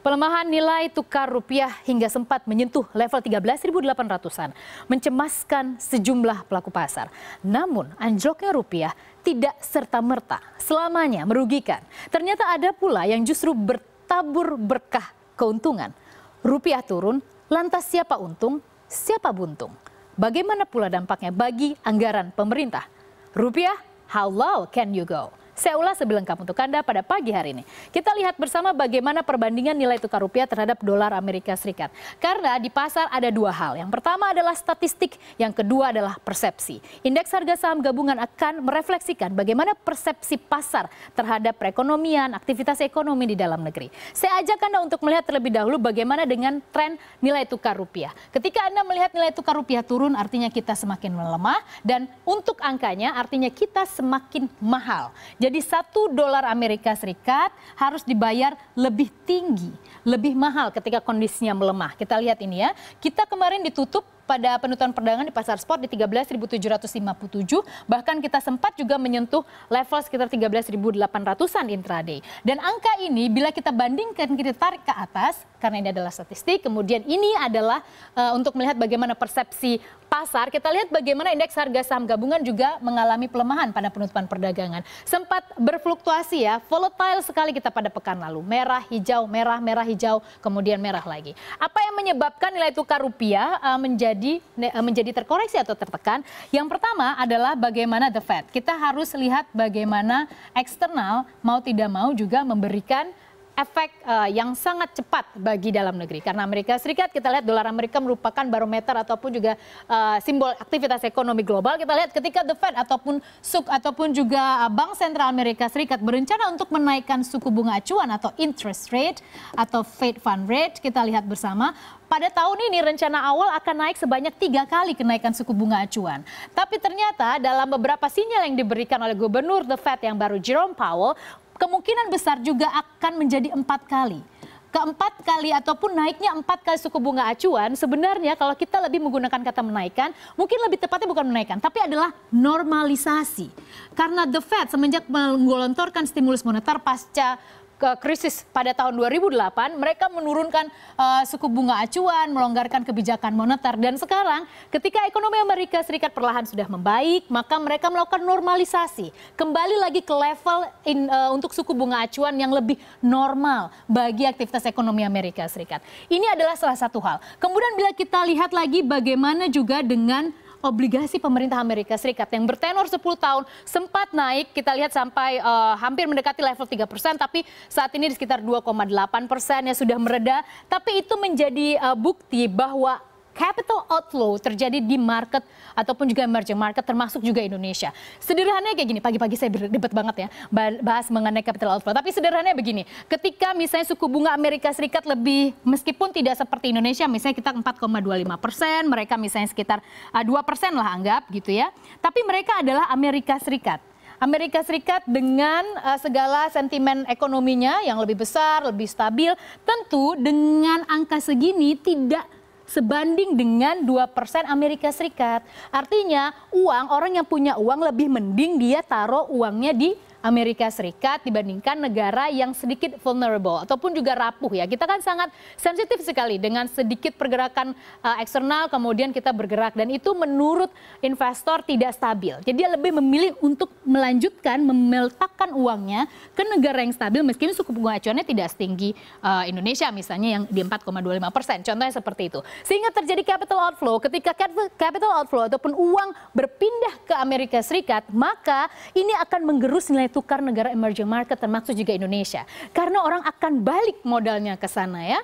Pelemahan nilai tukar rupiah hingga sempat menyentuh level 13.800-an mencemaskan sejumlah pelaku pasar. Namun, anjloknya rupiah tidak serta-merta selamanya merugikan. Ternyata ada pula yang justru bertabur berkah keuntungan. Rupiah turun, lantas siapa untung, siapa buntung? Bagaimana pula dampaknya bagi anggaran pemerintah? Rupiah, how low can you go? Saya ulas sebelengkap untuk Anda pada pagi hari ini. Kita lihat bersama bagaimana perbandingan nilai tukar rupiah terhadap dolar Amerika Serikat. Karena di pasar ada dua hal. Yang pertama adalah statistik, yang kedua adalah persepsi. Indeks harga saham gabungan akan merefleksikan bagaimana persepsi pasar terhadap perekonomian, aktivitas ekonomi di dalam negeri. Saya ajak Anda untuk melihat terlebih dahulu bagaimana dengan tren nilai tukar rupiah. Ketika Anda melihat nilai tukar rupiah turun, artinya kita semakin melemah dan untuk angkanya artinya kita semakin mahal. Jadi jadi satu dolar Amerika Serikat harus dibayar lebih tinggi, lebih mahal ketika kondisinya melemah. Kita lihat ini ya. Kita kemarin ditutup pada penutupan perdagangan di pasar spot di 13.757 bahkan kita sempat juga menyentuh level sekitar 13.800-an intraday. Dan angka ini bila kita bandingkan kita tarik ke atas karena ini adalah statistik, kemudian ini adalah uh, untuk melihat bagaimana persepsi pasar, kita lihat bagaimana indeks harga saham gabungan juga mengalami pelemahan pada penutupan perdagangan. Sempat berfluktuasi ya, volatile sekali kita pada pekan lalu. Merah, hijau, merah, merah, hijau, kemudian merah lagi. Apa yang menyebabkan nilai tukar rupiah uh, menjadi menjadi eh, menjadi terkoreksi atau tertekan. Yang pertama adalah bagaimana the Fed. Kita harus lihat bagaimana eksternal mau tidak mau juga memberikan efek uh, yang sangat cepat bagi dalam negeri. Karena Amerika Serikat kita lihat dolar Amerika merupakan barometer ataupun juga uh, simbol aktivitas ekonomi global. Kita lihat ketika The Fed ataupun suk ataupun juga eh, Bank Sentral Amerika Serikat berencana untuk menaikkan suku bunga acuan atau interest rate atau Fed Fund Rate, kita lihat bersama pada tahun ini rencana awal akan naik sebanyak tiga kali kenaikan suku bunga acuan. Tapi ternyata dalam beberapa sinyal yang diberikan oleh Gubernur The Fed yang baru Jerome Powell, kemungkinan besar juga akan menjadi empat kali keempat kali ataupun naiknya empat kali suku bunga acuan sebenarnya kalau kita lebih menggunakan kata menaikkan mungkin lebih tepatnya bukan menaikkan tapi adalah normalisasi karena the Fed semenjak menggelontorkan stimulus moneter pasca ke krisis pada tahun 2008, mereka menurunkan uh, suku bunga acuan, melonggarkan kebijakan moneter dan sekarang ketika ekonomi Amerika Serikat perlahan sudah membaik, maka mereka melakukan normalisasi, kembali lagi ke level in, uh, untuk suku bunga acuan yang lebih normal bagi aktivitas ekonomi Amerika Serikat. Ini adalah salah satu hal. Kemudian bila kita lihat lagi bagaimana juga dengan obligasi pemerintah Amerika Serikat yang bertenor 10 tahun sempat naik kita lihat sampai uh, hampir mendekati level 3 persen tapi saat ini di sekitar 2,8 persen yang sudah mereda tapi itu menjadi uh, bukti bahwa capital outflow terjadi di market ataupun juga emerging market termasuk juga Indonesia. Sederhananya kayak gini, pagi-pagi saya berdebat banget ya bahas mengenai capital outflow. Tapi sederhananya begini, ketika misalnya suku bunga Amerika Serikat lebih meskipun tidak seperti Indonesia, misalnya kita 4,25 persen, mereka misalnya sekitar 2 ah, persen lah anggap gitu ya. Tapi mereka adalah Amerika Serikat. Amerika Serikat dengan uh, segala sentimen ekonominya yang lebih besar, lebih stabil, tentu dengan angka segini tidak sebanding dengan 2% Amerika Serikat. Artinya uang, orang yang punya uang lebih mending dia taruh uangnya di Amerika Serikat dibandingkan negara yang sedikit vulnerable ataupun juga rapuh ya. Kita kan sangat sensitif sekali dengan sedikit pergerakan uh, eksternal kemudian kita bergerak dan itu menurut investor tidak stabil. Jadi dia lebih memilih untuk melanjutkan meletakkan uangnya ke negara yang stabil meskipun suku bunga acuannya tidak setinggi uh, Indonesia misalnya yang di 4,25 persen. Contohnya seperti itu. Sehingga terjadi capital outflow ketika capital outflow ataupun uang berpindah ke Amerika Serikat maka ini akan menggerus nilai tukar negara emerging market termasuk juga Indonesia. Karena orang akan balik modalnya ke sana ya.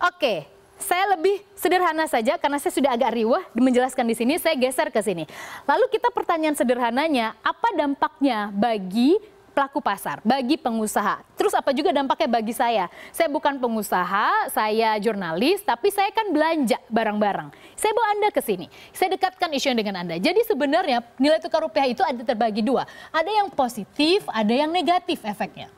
Oke, saya lebih sederhana saja karena saya sudah agak riwah menjelaskan di sini, saya geser ke sini. Lalu kita pertanyaan sederhananya, apa dampaknya bagi pelaku pasar, bagi pengusaha. Terus apa juga dampaknya bagi saya? Saya bukan pengusaha, saya jurnalis, tapi saya kan belanja barang-barang. Saya bawa Anda ke sini. Saya dekatkan isu yang dengan Anda. Jadi sebenarnya nilai tukar rupiah itu ada terbagi dua. Ada yang positif, ada yang negatif efeknya.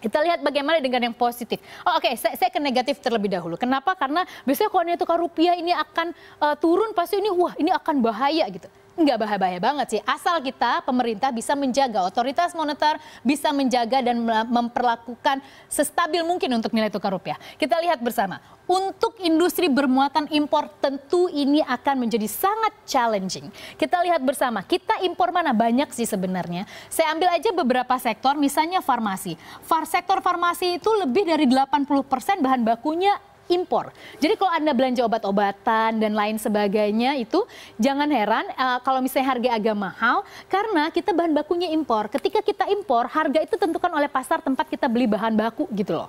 Kita lihat bagaimana dengan yang positif. Oh, Oke, okay. saya, saya ke negatif terlebih dahulu. Kenapa? Karena biasanya kalau nilai tukar rupiah ini akan uh, turun, pasti ini wah ini akan bahaya gitu nggak bahaya-bahaya banget sih. Asal kita pemerintah bisa menjaga otoritas moneter, bisa menjaga dan memperlakukan sestabil mungkin untuk nilai tukar rupiah. Kita lihat bersama. Untuk industri bermuatan impor tentu ini akan menjadi sangat challenging. Kita lihat bersama, kita impor mana banyak sih sebenarnya. Saya ambil aja beberapa sektor, misalnya farmasi. Far sektor farmasi itu lebih dari 80% bahan bakunya impor. Jadi kalau Anda belanja obat-obatan dan lain sebagainya itu jangan heran uh, kalau misalnya harga agak mahal karena kita bahan bakunya impor. Ketika kita impor, harga itu tentukan oleh pasar tempat kita beli bahan baku gitu loh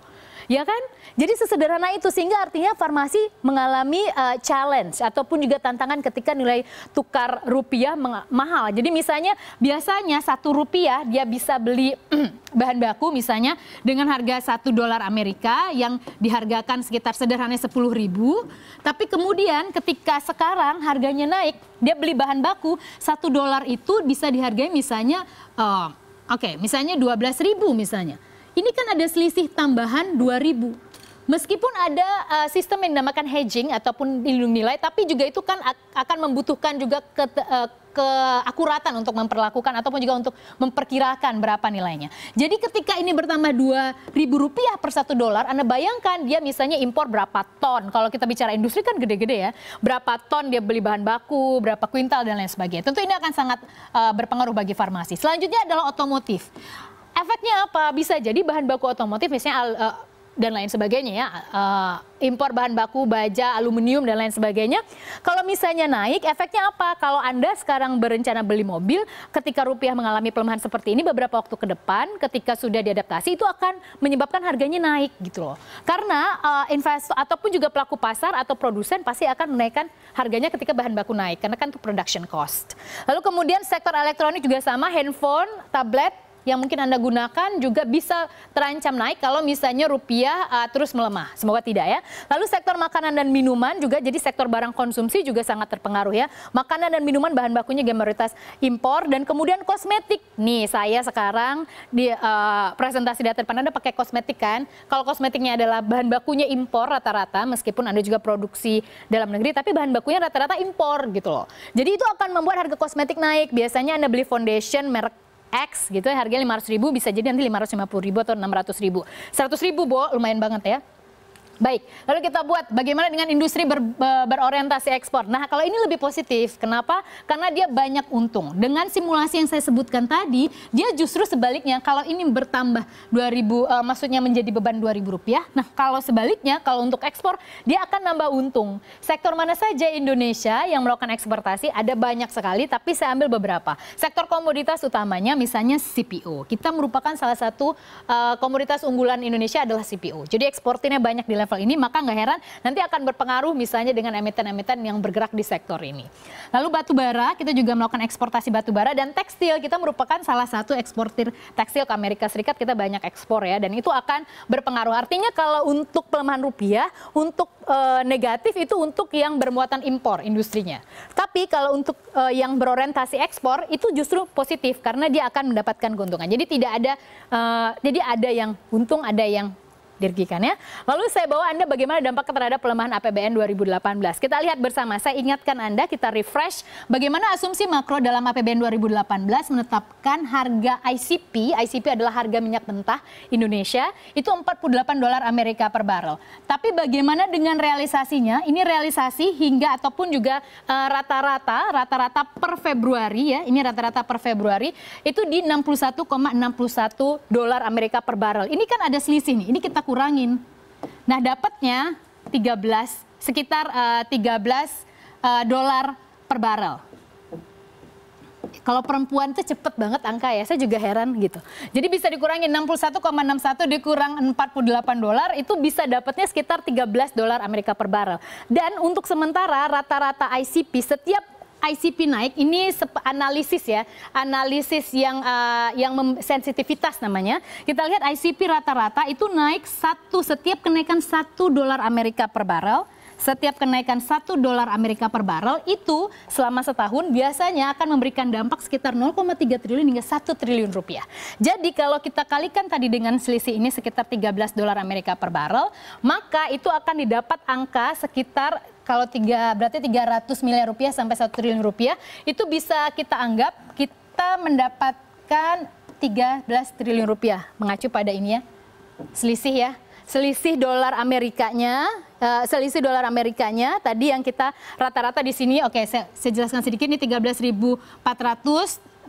ya kan? Jadi sesederhana itu sehingga artinya farmasi mengalami uh, challenge ataupun juga tantangan ketika nilai tukar rupiah mahal. Jadi misalnya biasanya satu rupiah dia bisa beli bahan baku misalnya dengan harga satu dolar Amerika yang dihargakan sekitar sederhananya sepuluh ribu, tapi kemudian ketika sekarang harganya naik, dia beli bahan baku satu dolar itu bisa dihargai misalnya, uh, oke, okay, misalnya dua belas ribu misalnya ini kan ada selisih tambahan 2000 Meskipun ada uh, sistem yang dinamakan hedging ataupun lindung nilai, tapi juga itu kan akan membutuhkan juga ke, uh, eh, keakuratan untuk memperlakukan ataupun juga untuk memperkirakan berapa nilainya. Jadi ketika ini bertambah dua ribu rupiah per satu dolar, Anda bayangkan dia misalnya impor berapa ton. Kalau kita bicara industri kan gede-gede ya. Berapa ton dia beli bahan baku, berapa kuintal dan lain sebagainya. Tentu ini akan sangat uh, berpengaruh bagi farmasi. Selanjutnya adalah otomotif efeknya apa? Bisa jadi bahan baku otomotif misalnya uh, dan lain sebagainya ya, uh, impor bahan baku baja, aluminium dan lain sebagainya. Kalau misalnya naik, efeknya apa? Kalau Anda sekarang berencana beli mobil, ketika rupiah mengalami pelemahan seperti ini beberapa waktu ke depan, ketika sudah diadaptasi itu akan menyebabkan harganya naik gitu loh. Karena uh, eh, investor ataupun juga pelaku pasar atau produsen pasti akan menaikkan harganya ketika bahan baku naik karena kan itu production cost. Lalu kemudian sektor elektronik juga sama, handphone, tablet yang mungkin Anda gunakan juga bisa terancam naik kalau misalnya rupiah uh, terus melemah. Semoga tidak ya. Lalu sektor makanan dan minuman juga jadi sektor barang konsumsi juga sangat terpengaruh ya. Makanan dan minuman bahan bakunya mayoritas impor dan kemudian kosmetik. Nih, saya sekarang di uh, presentasi data depan Anda pakai kosmetik kan. Kalau kosmetiknya adalah bahan bakunya impor rata-rata meskipun Anda juga produksi dalam negeri tapi bahan bakunya rata-rata impor gitu loh. Jadi itu akan membuat harga kosmetik naik. Biasanya Anda beli foundation merek X gitu ya, harganya 500 ribu bisa jadi nanti 550 ribu atau 600 ribu. 100 ribu Bo lumayan banget ya. Baik, lalu kita buat bagaimana dengan industri ber, e, berorientasi ekspor. Nah, kalau ini lebih positif, kenapa? Karena dia banyak untung. Dengan simulasi yang saya sebutkan tadi, dia justru sebaliknya kalau ini bertambah 2000 uh, e, maksudnya menjadi beban 2000 rupiah. Nah, kalau sebaliknya kalau untuk ekspor, dia akan nambah untung. Sektor mana saja Indonesia yang melakukan eksportasi? Ada banyak sekali, tapi saya ambil beberapa. Sektor komoditas utamanya misalnya CPO. Kita merupakan salah satu uh, komoditas unggulan Indonesia adalah CPO. Jadi eksportirnya banyak di level ini maka nggak heran nanti akan berpengaruh misalnya dengan emiten-emiten yang bergerak di sektor ini. Lalu batu bara, kita juga melakukan eksportasi batu bara dan tekstil kita merupakan salah satu eksportir tekstil ke Amerika Serikat kita banyak ekspor ya dan itu akan berpengaruh. Artinya kalau untuk pelemahan rupiah untuk e, negatif itu untuk yang bermuatan impor industrinya. Tapi kalau untuk e, yang berorientasi ekspor itu justru positif karena dia akan mendapatkan keuntungan. Jadi tidak ada e, jadi ada yang untung, ada yang Dirgikan ya. Lalu saya bawa Anda bagaimana dampak terhadap pelemahan APBN 2018. Kita lihat bersama, saya ingatkan Anda, kita refresh bagaimana asumsi makro dalam APBN 2018 menetapkan harga ICP, ICP adalah harga minyak mentah Indonesia, itu 48 dolar Amerika per barrel. Tapi bagaimana dengan realisasinya? Ini realisasi hingga ataupun juga eh, rata-rata, uh, rata-rata per Februari ya, ini rata-rata per Februari, itu di 61,61 ,61 dolar Amerika per barrel. Ini kan ada selisih nih, ini kita kurangin. Nah, dapatnya 13 sekitar uh, 13 uh, dolar per barrel. Kalau perempuan itu cepet banget angka ya, saya juga heran gitu. Jadi bisa dikurangi 61,61 dikurang 48 dolar itu bisa dapatnya sekitar 13 dolar Amerika per barrel. Dan untuk sementara rata-rata ICP setiap ICP naik ini analisis ya, analisis yang uh, yang sensitivitas namanya. Kita lihat ICP rata-rata itu naik satu setiap kenaikan satu dolar Amerika per barrel, setiap kenaikan satu dolar Amerika per barrel itu selama setahun biasanya akan memberikan dampak sekitar 0,3 triliun hingga 1 triliun rupiah. Jadi kalau kita kalikan tadi dengan selisih ini sekitar 13 dolar Amerika per barrel, maka itu akan didapat angka sekitar kalau tiga berarti 300 miliar rupiah sampai 1 triliun rupiah itu bisa kita anggap kita mendapatkan 13 triliun rupiah mengacu pada ini ya selisih ya selisih dolar Amerikanya eh, selisih dolar Amerikanya tadi yang kita rata-rata di sini oke okay, saya, saya jelaskan sedikit ini 13.400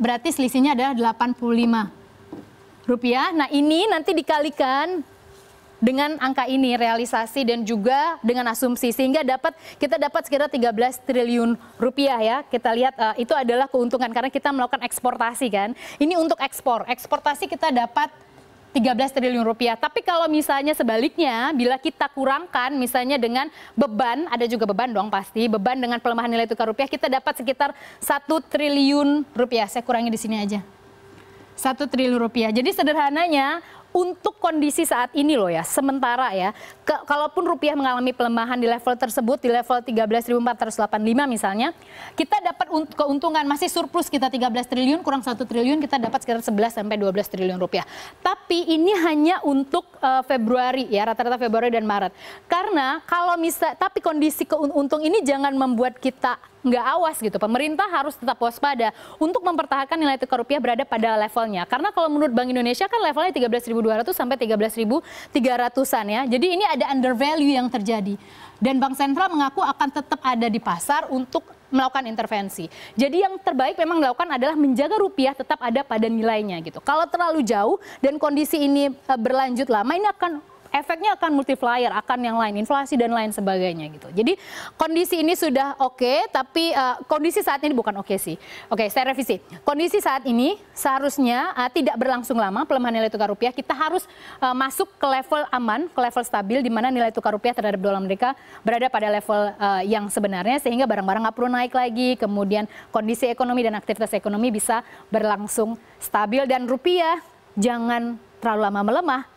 berarti selisihnya adalah 85 rupiah nah ini nanti dikalikan dengan angka ini realisasi dan juga dengan asumsi sehingga dapat kita dapat sekitar 13 triliun rupiah ya kita lihat uh, itu adalah keuntungan karena kita melakukan eksportasi kan ini untuk ekspor eksportasi kita dapat 13 triliun rupiah. Tapi kalau misalnya sebaliknya, bila kita kurangkan misalnya dengan beban, ada juga beban dong pasti, beban dengan pelemahan nilai tukar rupiah, kita dapat sekitar 1 triliun rupiah. Saya kurangi di sini aja. satu triliun rupiah. Jadi sederhananya untuk kondisi saat ini loh ya, sementara ya. Ke, kalaupun rupiah mengalami pelemahan di level tersebut di level 13.485 misalnya, kita dapat keuntungan masih surplus kita 13 triliun kurang 1 triliun kita dapat sekitar 11 sampai 12 triliun rupiah. Tapi ini hanya untuk uh, Februari ya, rata-rata Februari dan Maret. Karena kalau misalnya, tapi kondisi keuntung ini jangan membuat kita nggak awas gitu. Pemerintah harus tetap waspada untuk mempertahankan nilai tukar rupiah berada pada levelnya. Karena kalau menurut Bank Indonesia kan levelnya 13.200 sampai 13.300-an ya. Jadi ini ada undervalue yang terjadi. Dan Bank Sentral mengaku akan tetap ada di pasar untuk melakukan intervensi. Jadi yang terbaik memang dilakukan adalah menjaga rupiah tetap ada pada nilainya gitu. Kalau terlalu jauh dan kondisi ini eh, berlanjut lama ini akan efeknya akan multiplier, akan yang lain, inflasi dan lain sebagainya gitu. Jadi kondisi ini sudah oke, okay, tapi uh, kondisi saat ini bukan oke okay sih. Oke, okay, saya revisi. Kondisi saat ini seharusnya uh, tidak berlangsung lama pelemahan nilai tukar rupiah. Kita harus uh, masuk ke level aman, ke level stabil di mana nilai tukar rupiah terhadap dolar mereka berada pada level uh, yang sebenarnya sehingga barang-barang nggak perlu naik lagi, kemudian kondisi ekonomi dan aktivitas ekonomi bisa berlangsung stabil dan rupiah jangan terlalu lama melemah